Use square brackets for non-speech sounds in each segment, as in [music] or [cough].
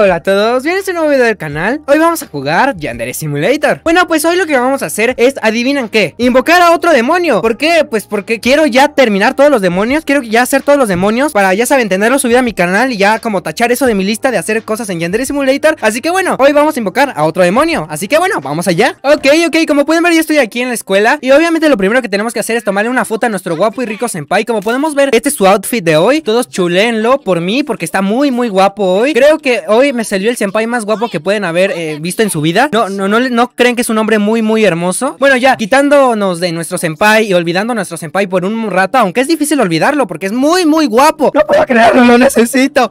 Hola a todos, bien un nuevo video del canal Hoy vamos a jugar Yandere Simulator Bueno pues hoy lo que vamos a hacer es, adivinan qué Invocar a otro demonio ¿Por qué? Pues porque quiero ya terminar todos los demonios Quiero ya hacer todos los demonios Para ya saben Tenerlo subido a mi canal y ya como tachar eso de mi lista de hacer cosas en Yandere Simulator Así que bueno, hoy vamos a invocar a otro demonio Así que bueno, vamos allá Ok, ok, como pueden ver yo estoy aquí en la escuela Y obviamente lo primero que tenemos que hacer es tomarle una foto a nuestro guapo y rico senpai Como podemos ver, este es su outfit de hoy Todos chulenlo por mí porque está muy muy guapo hoy Creo que hoy me salió el senpai más guapo que pueden haber eh, visto en su vida. No, no, no, creen que es un hombre muy, muy hermoso. Bueno, ya, quitándonos de nuestro senpai y olvidando a nuestro senpai por un rato, aunque es difícil olvidarlo porque es muy, muy guapo. No puedo creerlo, lo necesito.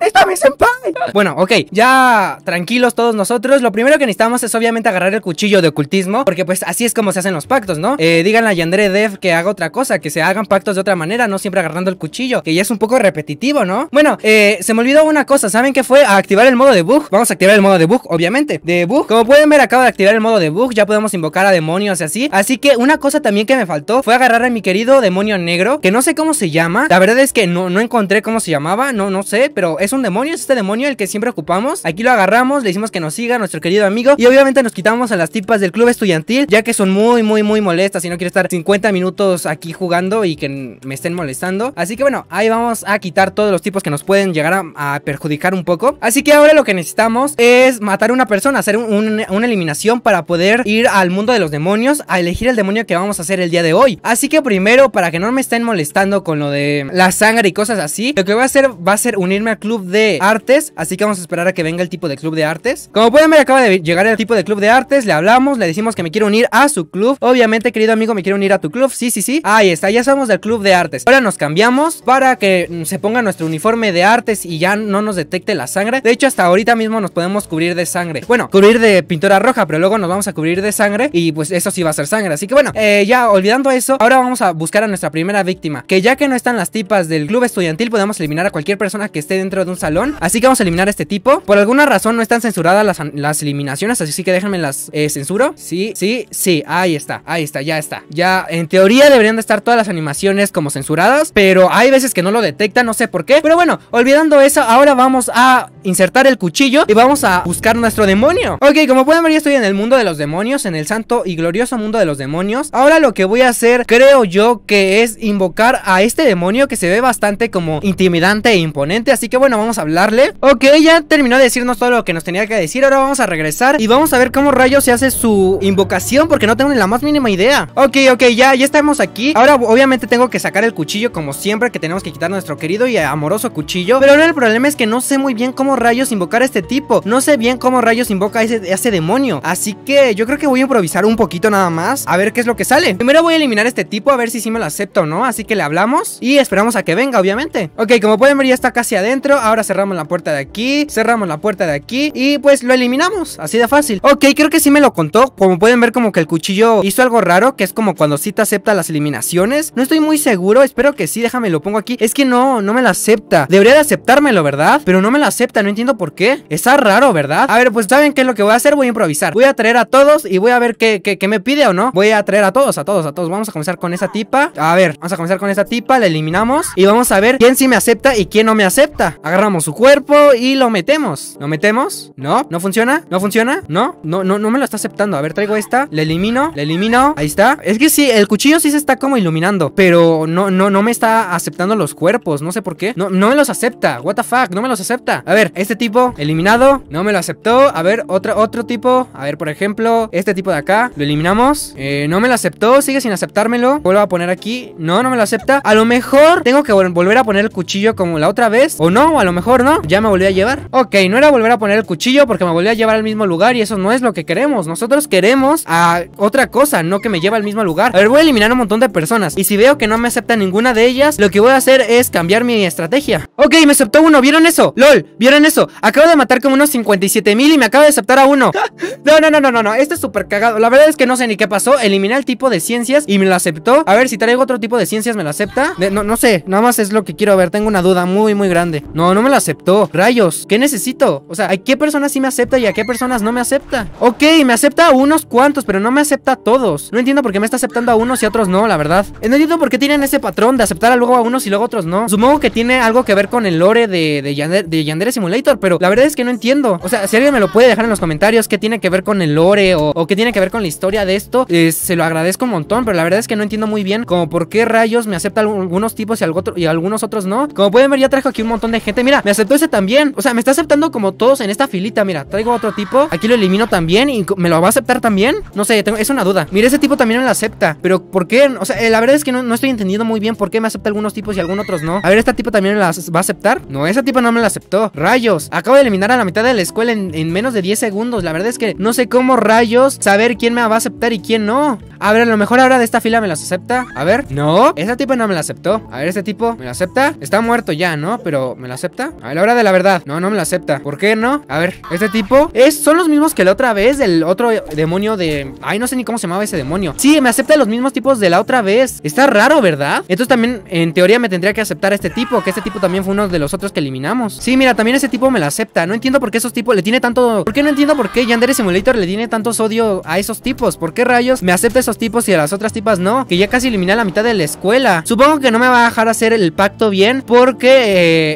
¡Está mi senpai! Bueno, ok, ya tranquilos todos nosotros. Lo primero que necesitamos es obviamente agarrar el cuchillo de ocultismo, porque pues así es como se hacen los pactos, ¿no? digan eh, díganle a Yandere Dev que haga otra cosa, que se hagan pactos de otra manera, no siempre agarrando el cuchillo, que ya es un poco repetitivo, ¿no? Bueno, eh, se me olvidó una cosa, ¿saben qué fue? A ah, activar el modo de bug. Vamos a activar el modo de bug, obviamente. De bug. Como pueden ver, acabo de activar el modo de bug. Ya podemos invocar a demonios y así. Así que una cosa también que me faltó fue agarrar a mi querido demonio negro. Que no sé cómo se llama. La verdad es que no, no encontré cómo se llamaba. No, no sé. Pero es un demonio. Es este demonio el que siempre ocupamos. Aquí lo agarramos. Le hicimos que nos siga nuestro querido amigo. Y obviamente nos quitamos a las tipas del club estudiantil. Ya que son muy, muy, muy molestas. y no quiero estar 50 minutos aquí jugando y que me estén molestando. Así que bueno, ahí vamos a quitar todos los tipos que nos pueden llegar a, perjudicar un poco. Así Así que ahora lo que necesitamos es matar a una persona, hacer una eliminación para poder ir al mundo de los demonios, a elegir el demonio que vamos a hacer el día de hoy. Así que primero, para que no me estén molestando con lo de la sangre y cosas así, lo que voy a hacer va a ser unirme al club de artes, así que vamos a esperar a que venga el tipo de club de artes. Como pueden ver, acaba de llegar el tipo de club de artes, le hablamos, le decimos que me quiero unir a su club. Obviamente, querido amigo, me quiero unir a tu club, sí, sí, sí. Ahí está, ya somos del club de artes. Ahora nos cambiamos para que se ponga nuestro uniforme de artes y ya no nos detecte la sangre. De hecho, hasta ahorita mismo nos podemos cubrir de sangre. Bueno, cubrir de pintura roja, pero luego nos vamos a cubrir de sangre y pues eso sí va a ser sangre. Así que bueno, eh, ya olvidando eso, ahora vamos a buscar a nuestra primera víctima. Que ya que no están las tipas del club estudiantil, podemos eliminar a cualquier persona que esté dentro de un salón. Así que vamos a eliminar a este tipo. Por alguna razón no están censuradas las, eliminaciones, así que déjenme las eh, censuro. Sí, sí, sí, ahí está, ahí está, ya está. Ya, en teoría deberían de estar todas las animaciones como censuradas, pero hay veces que no lo detectan, no sé por qué. Pero bueno, olvidando eso, ahora vamos a insertar el cuchillo y vamos a buscar nuestro demonio Ok, como pueden ver ya estoy en el mundo de los demonios, en el santo y glorioso mundo de los demonios Ahora lo que voy a hacer, creo yo, que es invocar a este demonio que se ve bastante como intimidante e imponente Así que bueno, vamos a hablarle Ok, ya terminó de decirnos todo lo que nos tenía que decir Ahora vamos a regresar y vamos a ver cómo rayos se hace su invocación porque no tengo ni la más mínima idea Ok, ok, ya, ya estamos aquí Ahora obviamente tengo que sacar el cuchillo como siempre que tenemos que quitar nuestro querido y amoroso cuchillo Pero ahora el problema es que no sé muy bien cómo rayos invocar a este tipo. No sé bien cómo rayos invoca a ese, ese demonio. Así que yo creo que voy a improvisar un poquito nada más. A ver qué es lo que sale. Primero voy a eliminar a este tipo, a ver si sí me lo acepta o no. Así que le hablamos y esperamos a que venga, obviamente. Ok, como pueden ver ya está casi adentro. Ahora cerramos la puerta de aquí, cerramos la puerta de aquí y pues lo eliminamos. Así de fácil. Ok, creo que sí me lo contó. Como pueden ver como que el cuchillo hizo algo raro, que es como cuando sí te acepta las eliminaciones. No estoy muy seguro, espero que sí, déjame lo pongo aquí. Es que no, no me la acepta. Debería de aceptármelo, ¿verdad? Pero no me la acepta, no entiendo por qué. Está raro, ¿verdad? A ver, pues ¿saben qué es lo que voy a hacer? Voy a improvisar. Voy a traer a todos y voy a ver qué, qué, me pide o no. Voy a traer a todos, a todos, a todos. Vamos a comenzar con esa tipa. A ver, vamos a comenzar con esa tipa. La eliminamos y vamos a ver quién sí me acepta y quién no me acepta. Agarramos su cuerpo y lo metemos. ¿Lo metemos? ¿No? ¿No funciona? ¿No funciona? ¿No? No, no, no me lo está aceptando. A ver, traigo esta. La elimino. La elimino. Ahí está. Es que sí, el cuchillo sí se está como iluminando. Pero no, no, no me está aceptando los cuerpos. No sé por qué. No, no me los acepta. What the fuck? No me los acepta. A ver, este tipo, eliminado. No me lo aceptó. A ver, otro, otro tipo. A ver, por ejemplo, este tipo de acá. Lo eliminamos. Eh, no me lo aceptó. Sigue sin aceptármelo. Vuelvo a poner aquí. No, no me lo acepta. A lo mejor tengo que volver a poner el cuchillo como la otra vez. O no, a lo mejor no. Ya me volví a llevar. Ok, no era volver a poner el cuchillo porque me volví a llevar al mismo lugar. Y eso no es lo que queremos. Nosotros queremos a otra cosa, no que me lleve al mismo lugar. A ver, voy a eliminar un montón de personas. Y si veo que no me acepta ninguna de ellas, lo que voy a hacer es cambiar mi estrategia. Ok, me aceptó uno. ¿Vieron eso? LOL, ¿vieron eso. Acabo de matar como unos 57 mil y me acabo de aceptar a uno. [laughs] no, no, no, no, no, no. Este es súper cagado. La verdad es que no sé ni qué pasó. Eliminé el tipo de ciencias y me lo aceptó. A ver, si traigo otro tipo de ciencias, ¿me lo acepta? no, no sé. Nada más es lo que quiero ver. Tengo una duda muy, muy grande. No, no me lo aceptó. Rayos, ¿qué necesito? O sea, ¿a qué personas sí me acepta y a qué personas no me acepta? Ok, me acepta a unos cuantos, pero no me acepta a todos. No entiendo por qué me está aceptando a unos y a otros no, la verdad. Eh, no entiendo por qué tienen ese patrón de aceptar luego a unos y luego a otros no. Supongo que tiene algo que ver con el lore de, de, Yander, de Yandere pero la verdad es que no entiendo. O sea, si alguien me lo puede dejar en los comentarios, qué tiene que ver con el lore o, qué tiene que ver con la historia de esto, se lo agradezco un montón, pero la verdad es que no entiendo muy bien como por qué rayos me acepta algunos tipos y, algunos otros no. Como pueden ver, ya trajo aquí un montón de gente. Mira, me aceptó ese también. O sea, me está aceptando como todos en esta filita. Mira, traigo otro tipo. Aquí lo elimino también y me lo va a aceptar también. No sé, es una duda. Mira, ese tipo también me lo acepta. Pero ¿por qué? O sea, eh, la verdad es que no, estoy entendiendo muy bien por qué me acepta algunos tipos y algunos otros no. A ver, ¿esta tipo también me las va a aceptar? No, ese tipo no me la aceptó. Rayos. Acabo de eliminar a la mitad de la escuela en, menos de 10 segundos. La verdad es que no sé cómo rayos saber quién me va a aceptar y quién no. A ver, a lo mejor ahora de esta fila me las acepta. A ver, no. Ese tipo no me la aceptó. A ver, este tipo me la acepta. Está muerto ya, ¿no? Pero ¿me la acepta? A ver, la hora de la verdad. No, no me la acepta. ¿Por qué no? A ver, este tipo es, son los mismos que la otra vez. El otro demonio de. Ay, no sé ni cómo se llamaba ese demonio. Sí, me acepta los mismos tipos de la otra vez. Está raro, ¿verdad? Entonces también, en teoría, me tendría que aceptar este tipo. Que este tipo también fue uno de los otros que eliminamos. Sí, mira, también ese tipo tipo me la acepta. No entiendo por qué esos tipos le tiene tanto. ¿Por qué no entiendo por qué Yandere Simulator le tiene tanto odio a esos tipos? ¿Por qué rayos me acepta esos tipos y a las otras tipas no? Que ya casi eliminé a la mitad de la escuela. Supongo que no me va a dejar hacer el pacto bien porque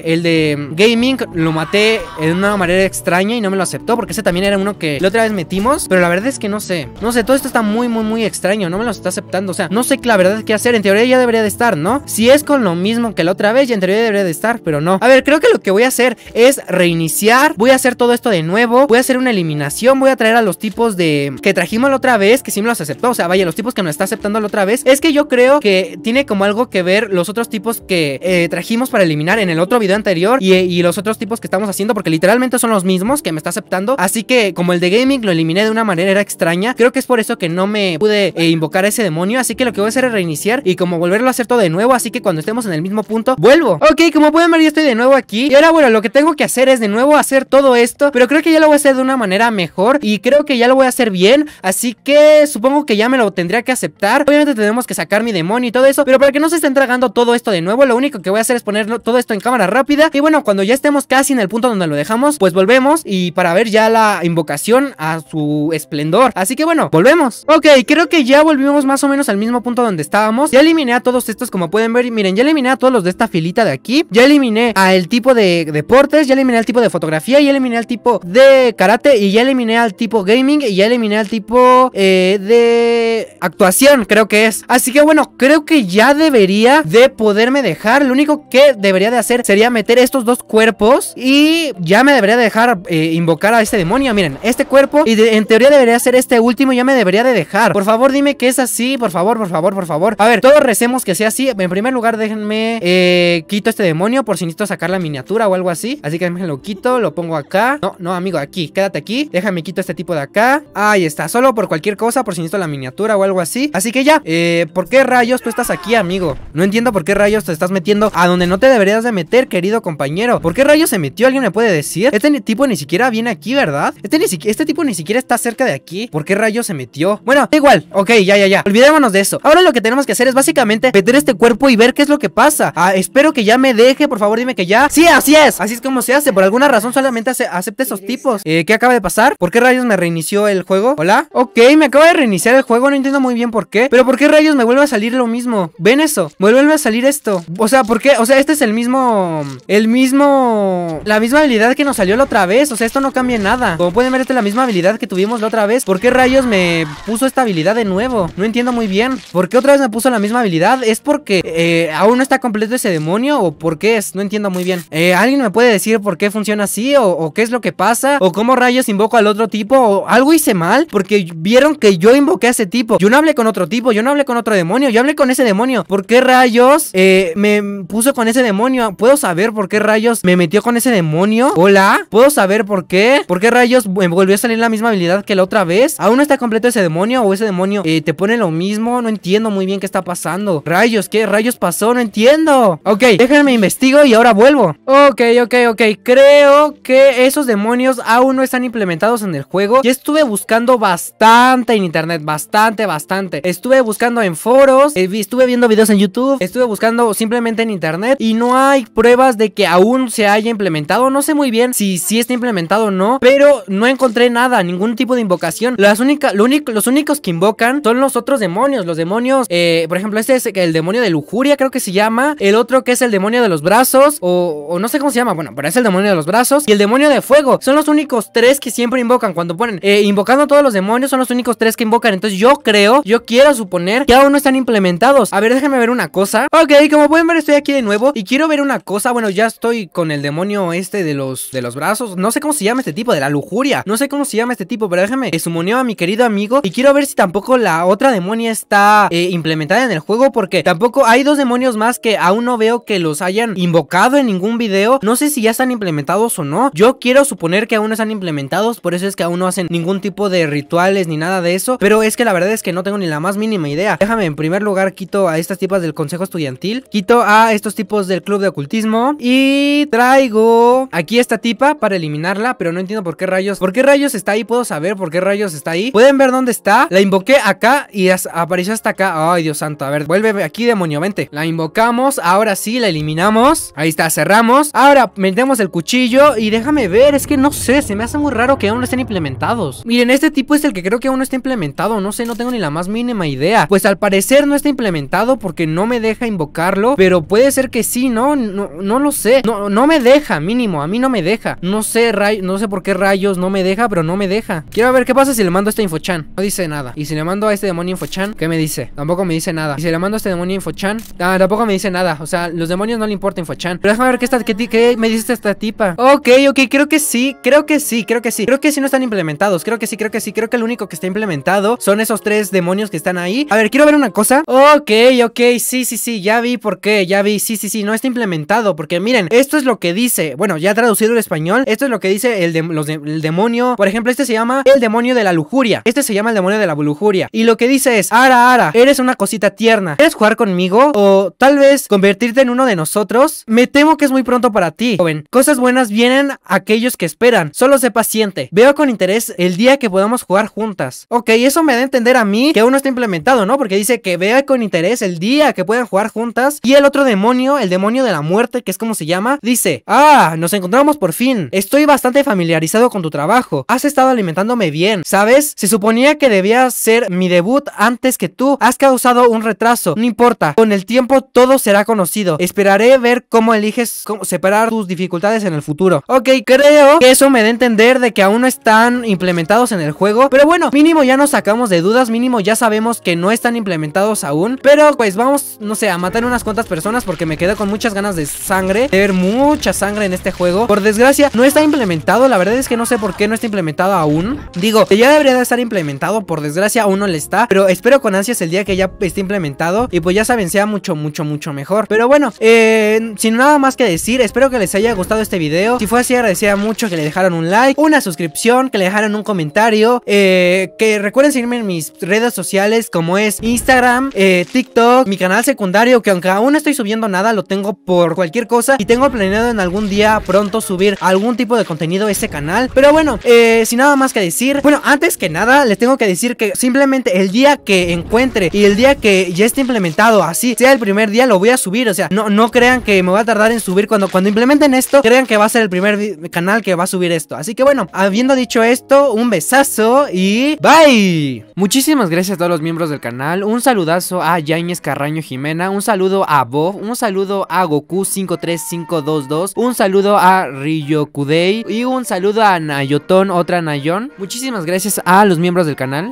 eh, el de gaming lo maté de una manera extraña y no me lo aceptó porque ese también era uno que la otra vez metimos. Pero la verdad es que no sé. No sé, todo esto está muy, muy, muy extraño. No me lo está aceptando. O sea, no sé la verdad qué hacer. En teoría ya debería de estar, ¿no? Si es con lo mismo que la otra vez, ya en teoría debería de estar, pero no. A ver, creo que lo que voy a hacer es reiniciar, voy a hacer todo esto de nuevo, voy a hacer una eliminación, voy a traer a los tipos de que trajimos la otra vez, que sí me los aceptó, o sea, vaya, los tipos que nos está aceptando la otra vez, es que yo creo que tiene como algo que ver los otros tipos que eh, trajimos para eliminar en el otro video anterior y, los otros tipos que estamos haciendo, porque literalmente son los mismos que me está aceptando, así que como el de gaming lo eliminé de una manera extraña, creo que es por eso que no me pude eh, invocar a ese demonio, así que lo que voy a hacer es reiniciar y como volverlo a hacer todo de nuevo, así que cuando estemos en el mismo punto, vuelvo. Ok, como pueden ver, yo estoy de nuevo aquí y ahora bueno, lo que tengo que hacer es de nuevo hacer todo esto, pero creo que ya lo voy a hacer de una manera mejor y creo que ya lo voy a hacer bien, así que supongo que ya me lo tendría que aceptar. Obviamente tenemos que sacar mi demonio y todo eso, pero para que no se esté entregando todo esto de nuevo, lo único que voy a hacer es poner todo esto en cámara rápida y bueno, cuando ya estemos casi en el punto donde lo dejamos, pues volvemos y para ver ya la invocación a su esplendor. Así que bueno, volvemos. Ok, creo que ya volvimos más o menos al mismo punto donde estábamos. Ya eliminé a todos estos como pueden ver, miren, ya eliminé a todos los de esta filita de aquí, ya eliminé a el tipo de deportes, ya eliminé eliminé el tipo de fotografía, y eliminé el tipo de karate, y ya eliminé al tipo gaming, y ya eliminé el tipo eh, de actuación, creo que es. Así que bueno, creo que ya debería de poderme dejar. Lo único que debería de hacer sería meter estos dos cuerpos y ya me debería de dejar eh, invocar a este demonio. Miren, este cuerpo y en teoría debería ser este último, ya me debería de dejar. Por favor, dime que es así, por favor, por favor, por favor. A ver, todos recemos que sea así. En primer lugar, déjenme eh, quito este demonio por si necesito sacar la miniatura o algo así. Así que me lo quito, lo pongo acá. No, no, amigo, aquí, quédate aquí. Déjame quito este tipo de acá. Ahí está, solo por cualquier cosa, por si necesito la miniatura o algo así. Así que ya, eh, ¿por qué rayos tú estás aquí, amigo? No entiendo por qué rayos te estás metiendo a donde no te deberías de meter, querido compañero. ¿Por qué rayos se metió? ¿Alguien me puede decir? Este tipo ni siquiera viene aquí, ¿verdad? Este, este tipo ni siquiera está cerca de aquí. ¿Por qué rayos se metió? Bueno, da igual. Ok, ya, ya, ya. Olvidémonos de eso. Ahora lo que tenemos que hacer es básicamente meter este cuerpo y ver qué es lo que pasa. Ah, espero que ya me deje, por favor, dime que ya. Sí, así es. Así es como se por alguna razón solamente acepta esos tipos. Eh, ¿Qué acaba de pasar? ¿Por qué rayos me reinició el juego? ¿Hola? Ok, me acaba de reiniciar el juego, no entiendo muy bien por qué. Pero ¿por qué rayos me vuelve a salir lo mismo? ¿Ven eso? Vuelve a salir esto. O sea, ¿por qué? O sea, este es el mismo... El mismo... La misma habilidad que nos salió la otra vez. O sea, esto no cambia nada. Como pueden ver, la misma habilidad que tuvimos la otra vez. ¿Por qué rayos me puso esta habilidad de nuevo? No entiendo muy bien. ¿Por qué otra vez me puso la misma habilidad? ¿Es porque eh, aún no está completo ese demonio? ¿O por qué es? No entiendo muy bien. Eh, ¿Alguien me puede decir por qué funciona así o, qué es lo que pasa o cómo rayos invoco al otro tipo o algo hice mal porque vieron que yo invoqué a ese tipo. Yo no hablé con otro tipo, yo no hablé con otro demonio, yo hablé con ese demonio. ¿Por qué rayos eh, me puso con ese demonio? ¿Puedo saber por qué rayos me metió con ese demonio? ¿Hola? ¿Puedo saber por qué? ¿Por qué rayos volvió a salir la misma habilidad que la otra vez? ¿Aún no está completo ese demonio o ese demonio eh, te pone lo mismo? No entiendo muy bien qué está pasando. Rayos, ¿qué rayos pasó? No entiendo. Ok, déjenme investigo y ahora vuelvo. Ok, ok, ok creo que esos demonios aún no están implementados en el juego. Y estuve buscando bastante en internet, bastante, bastante. Estuve buscando en foros, eh, estuve viendo videos en YouTube, estuve buscando simplemente en internet y no hay pruebas de que aún se haya implementado. No sé muy bien si, si está implementado o no, pero no encontré nada, ningún tipo de invocación. Las los únicos que invocan son los otros demonios. Los demonios, eh, por ejemplo, este es el demonio de lujuria, creo que se llama. El otro que es el demonio de los brazos, o, no sé cómo se llama, bueno, pero es el demonio de los brazos y el demonio de fuego. Son los únicos tres que siempre invocan. Cuando ponen eh, invocando a todos los demonios, son los únicos tres que invocan. Entonces yo creo, yo quiero suponer que aún no están implementados. A ver, déjenme ver una cosa. Ok, como pueden ver, estoy aquí de nuevo y quiero ver una cosa. Bueno, ya estoy con el demonio este de los, de los brazos. No sé cómo se llama este tipo, de la lujuria. No sé cómo se llama este tipo, pero déjame. sumoneo a mi querido amigo y quiero ver si tampoco la otra demonia está eh, implementada en el juego porque tampoco hay dos demonios más que aún no veo que los hayan invocado en ningún video. No sé si ya están implementados o no. Yo quiero suponer que aún están implementados, por eso es que aún no hacen ningún tipo de rituales ni nada de eso. Pero es que la verdad es que no tengo ni la más mínima idea. Déjame en primer lugar quito a estas tipas del consejo estudiantil, quito a estos tipos del club de ocultismo y traigo aquí esta tipa para eliminarla, pero no entiendo por qué rayos. ¿Por qué rayos está ahí? Puedo saber por qué rayos está ahí. Pueden ver dónde está. La invoqué acá y apareció hasta acá. Ay, Dios santo. A ver, vuelve aquí, demonio, vente. La invocamos. Ahora sí, la eliminamos. Ahí está, cerramos. Ahora metemos el cuchillo y déjame ver, es que no sé, se me hace muy raro que aún no estén implementados. Miren, este tipo es el que creo que aún no está implementado, no sé, no tengo ni la más mínima idea. Pues al parecer no está implementado porque no me deja invocarlo, pero puede ser que sí, ¿no? No, no lo sé. No, no me deja, mínimo, a mí no me deja. No sé, ray no sé por qué rayos no me deja, pero no me deja. Quiero ver qué pasa si le mando a este Infochan. No dice nada. Y si le mando a este demonio Infochan, ¿qué me dice? Tampoco me dice nada. Y si le mando a este demonio Infochan, ah, tampoco me dice nada. O sea, los demonios no le importa Infochan. Pero déjame ver qué está, qué, qué me dice esta tipa. Ok, ok, creo que sí, creo que sí, creo que sí. Creo que sí no están implementados, creo que sí, creo que sí. Creo que el único que está implementado son esos tres demonios que están ahí. A ver, quiero ver una cosa. Ok, ok, sí, sí, sí, ya vi por qué, ya vi, sí, sí, sí, no está implementado. Porque miren, esto es lo que dice, bueno, ya traducido el español, esto es lo que dice el, demonio. Por ejemplo, este se llama el demonio de la lujuria. Este se llama el demonio de la lujuria. Y lo que dice es, Ara, Ara, eres una cosita tierna. ¿Quieres jugar conmigo? O tal vez convertirte en uno de nosotros. Me temo que es muy pronto para ti, joven cosas buenas vienen aquellos que esperan. Solo sé paciente. Veo con interés el día que podamos jugar juntas. Ok, eso me da a entender a mí que aún no está implementado, ¿no? Porque dice que vea con interés el día que puedan jugar juntas. Y el otro demonio, el demonio de la muerte, que es como se llama, dice, ah, nos encontramos por fin. Estoy bastante familiarizado con tu trabajo. Has estado alimentándome bien, ¿sabes? Se suponía que debía ser mi debut antes que tú. Has causado un retraso. No importa, con el tiempo todo será conocido. Esperaré ver cómo eliges cómo separar tus dificultades en el futuro. Ok, creo que eso me da a entender de que aún no están implementados en el juego. Pero bueno, mínimo ya nos sacamos de dudas, mínimo ya sabemos que no están implementados aún. Pero pues vamos, no sé, a matar unas cuantas personas porque me quedo con muchas ganas de sangre, de ver mucha sangre en este juego. Por desgracia, no está implementado, la verdad es que no sé por qué no está implementado aún. Digo, que ya debería de estar implementado, por desgracia aún no le está. Pero espero con ansias el día que ya esté implementado y pues ya saben, sea mucho, mucho, mucho mejor. Pero bueno, eh, sin nada más que decir, espero que les haya gustado este video. Si fue así, agradecía mucho que le dejaran un like, una suscripción, que le dejaran un comentario. Eh, que recuerden seguirme en mis redes sociales como es Instagram, eh, TikTok, mi canal secundario, que aunque aún no estoy subiendo nada, lo tengo por cualquier cosa. Y tengo planeado en algún día pronto subir algún tipo de contenido a este canal. Pero bueno, eh, sin nada más que decir. Bueno, antes que nada, les tengo que decir que simplemente el día que encuentre y el día que ya esté implementado así, sea el primer día, lo voy a subir. O sea, no, no crean que me va a tardar en subir cuando, cuando implementen esto crean que va a ser el primer canal que va a subir esto. Así que bueno, habiendo dicho esto, un besazo y bye. Muchísimas gracias a todos los miembros del canal. Un saludazo a Yañez Carraño Jimena. Un saludo a Bob. Un saludo a Goku 53522. Un saludo a Ryokudei. Y un saludo a Nayotón, otra Nayon. Muchísimas gracias a los miembros del canal.